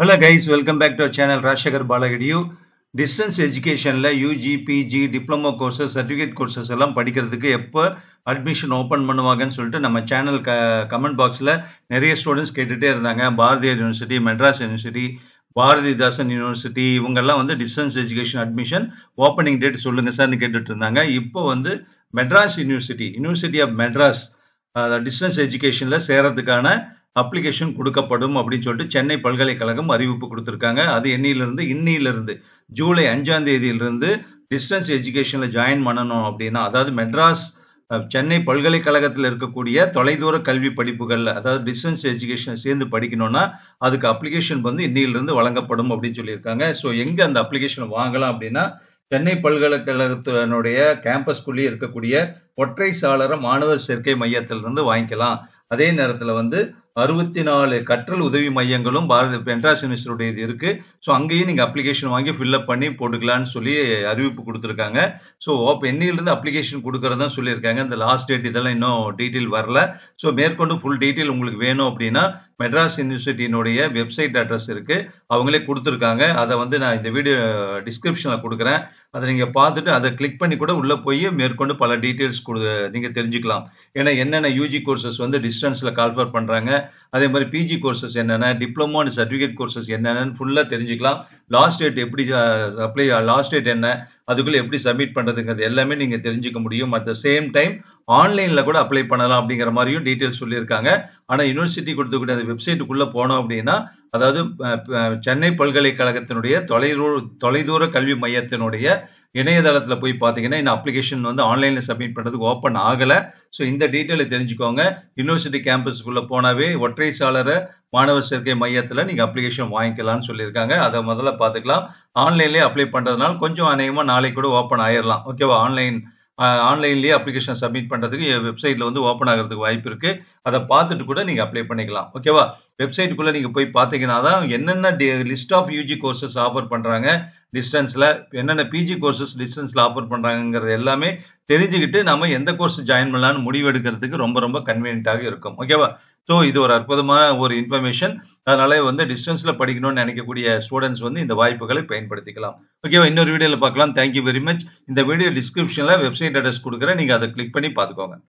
hello guys welcome back to channel Rajasekar பாலகடியூ distance எஜுகேஷனில் UG PG diploma courses certificate courses எல்லாம் படிக்கிறதுக்கு எப்போ அட்மிஷன் ஓப்பன் பண்ணுவாங்கன்னு சொல்லிட்டு நம்ம சேனல் க கமெண்ட் பாக்ஸில் நிறைய ஸ்டூடெண்ட்ஸ் கேட்டுகிட்டே இருந்தாங்க பாரதிய university Madras university Bharathidasan university இவங்கெல்லாம் வந்து distance education admission opening date சொல்லுங்கள் சார்னு கேட்டுட்டு இருந்தாங்க இப்போ வந்து Madras university university of Madras distance எஜுகேஷனில் சேரத்துக்கான அப்ளிகேஷன் கொடுக்கப்படும் அப்படின்னு சொல்லிட்டு சென்னை பல்கலைக்கழகம் அறிவிப்பு கொடுத்துருக்காங்க அது என்னையிலிருந்து இன்னையிலிருந்து ஜூலை அஞ்சாம் தேதியிலிருந்து டிஸ்டன்ஸ் எஜுகேஷனில் ஜாயின் பண்ணணும் அப்படின்னா அதாவது மெட்ராஸ் சென்னை பல்கலைக்கழகத்தில் இருக்கக்கூடிய தொலைதூர கல்வி படிப்புகளில் அதாவது டிஸ்டன்ஸ் எஜுகேஷன் சேர்ந்து படிக்கணும்னா அதுக்கு அப்ளிகேஷன் வந்து இன்னையிலிருந்து வழங்கப்படும் அப்படின்னு சொல்லியிருக்காங்க ஸோ எங்கே அந்த அப்ளிகேஷன் வாங்கலாம் அப்படின்னா சென்னை பல்கலைக்கழகத்தினுடைய கேம்பஸ்குள்ளேயே இருக்கக்கூடிய ஒற்றை சாளர மாணவர் சேர்க்கை மையத்திலிருந்து வாங்கிக்கலாம் அதே நேரத்தில் வந்து அறுபத்தி நாலு கற்றல் உதவி மையங்களும் பாரத மெட்ராஸ் இது இருக்கு ஸோ அங்கேயும் நீங்கள் அப்ளிகேஷன் வாங்கி ஃபில்அப் பண்ணி போட்டுக்கலான்னு சொல்லி அறிவிப்பு கொடுத்துருக்காங்க ஸோ ஓப் என்னையிலிருந்து அப்ளிகேஷன் கொடுக்கறதான் சொல்லியிருக்காங்க இந்த லாஸ்ட் டேட் இதெல்லாம் இன்னும் டீட்டெயில் வரல ஸோ மேற்கொண்டு ஃபுல் டீட்டெயில் உங்களுக்கு வேணும் அப்படின்னா மெட்ராஸ் யூனிவர்சிட்டியினுடைய வெப்சைட் அட்ரஸ் இருக்கு அவங்களே கொடுத்துருக்காங்க அதை வந்து நான் இந்த வீடியோ டிஸ்கிரிப்ஷனில் கொடுக்குறேன் அதை நீங்கள் பார்த்துட்டு அதை கிளிக் பண்ணி கூட உள்ளே போய் மேற்கொண்டு பல டீட்டெயில்ஸ் கொடு நீங்கள் தெரிஞ்சுக்கலாம் ஏன்னா என்னென்ன யூஜி கோர்சஸ் வந்து டிஸ்டன்ஸில் கால்ஃபர் பண்ணுறாங்க அதே மாதிரி பிஜி கோர்சஸ் என்னென்ன டிப்ளமோ அண்ட் சர்டிஃபிகேட் கோர்சஸ் என்னென்னு ஃபுல்லாக தெரிஞ்சுக்கலாம் லாஸ்ட் டேட் எப்படி அப்ளை லாஸ்ட் டேட் என்ன அதுக்குள்ளே எப்படி சப்மிட் பண்ணுறதுங்கிறது எல்லாமே நீங்கள் தெரிஞ்சுக்க முடியும் அட் த சேம் டைம் ஆன்லைனில் கூட அப்ளை பண்ணலாம் அப்படிங்கிற மாதிரியும் டீட்டெயில்ஸ் சொல்லியிருக்காங்க ஆனால் யூனிவர்சிட்டி கொடுத்துக்கூடிய அந்த வெப்சைட்டுக்குள்ளே போனோம் அப்படின்னா அதாவது சென்னை பல்கலைக்கழகத்தினுடைய தொலைதூர தொலைதூர கல்வி மையத்தினுடைய இணையதளத்தில் போய் பார்த்தீங்கன்னா இந்த அப்ளிகேஷன் வந்து ஆன்லைனில் சப்மிட் பண்ணுறதுக்கு ஓப்பன் ஆகலை ஸோ இந்த டீட்டெயிலை தெரிஞ்சுக்கோங்க யூனிவர்சிட்டி கேம்பஸ்க்குள்ளே போனாவே ஒற்றை சாளர மாணவர் சேர்க்கை மையத்தில் நீங்கள் அப்ளிகேஷன் வாங்கிக்கலாம்னு சொல்லியிருக்காங்க அதை முதல்ல பார்த்துக்கலாம் ஆன்லைன்லேயே அப்ளை பண்ணுறதுனால கொஞ்சம் அநேகமாக நாளை கூட ஓப்பன் ஆயிடலாம் ஓகேவா ஆன்லைன் ஆன்லைன்லேயே அப்ளிகேஷன் சப்மிட் பண்ணுறதுக்கு வெப்சைட்டில் வந்து ஓப்பன் ஆகிறதுக்கு வாய்ப்பு இருக்குது அதை பார்த்துட்டு கூட நீங்கள் அப்ளை பண்ணிக்கலாம் ஓகேவா வெப்சைட்டுக்குள்ளே நீங்கள் போய் பார்த்தீங்கன்னா தான் என்னென்ன list of UG courses offer பண்ணுறாங்க டிஸ்டன்ஸில் என்னென்ன பிஜி கோர்சஸ் டிஸ்டன்ஸில் ஆஃபர் பண்ணுறாங்கிறது எல்லாமே தெரிஞ்சுக்கிட்டு நம்ம எந்த கோர்ஸ் ஜாயின் பண்ணலான்னு முடிவு எடுக்கிறதுக்கு ரொம்ப ரொம்ப கன்வீனியண்ட்டாக இருக்கும் ஓகேவா ஸோ இது ஒரு அற்புதமான ஒரு இன்ஃபர்மேஷன் அதனால வந்து டிஸ்டன்ஸில் படிக்கணும்னு நினைக்கக்கூடிய ஸ்டூடெண்ட்ஸ் வந்து இந்த வாய்ப்புகளை பயன்படுத்திக்கலாம் ஓகேவா இன்னொரு வீடியோவில் பார்க்கலாம் தேங்க்யூ வெரி மச் இந்த வீடியோ டிஸ்கிரிப்ஷனில் வெப்சைட் அட்ரஸ் கொடுக்குறேன் நீங்கள் அதை கிளிக் பண்ணி பார்த்துக்கோங்க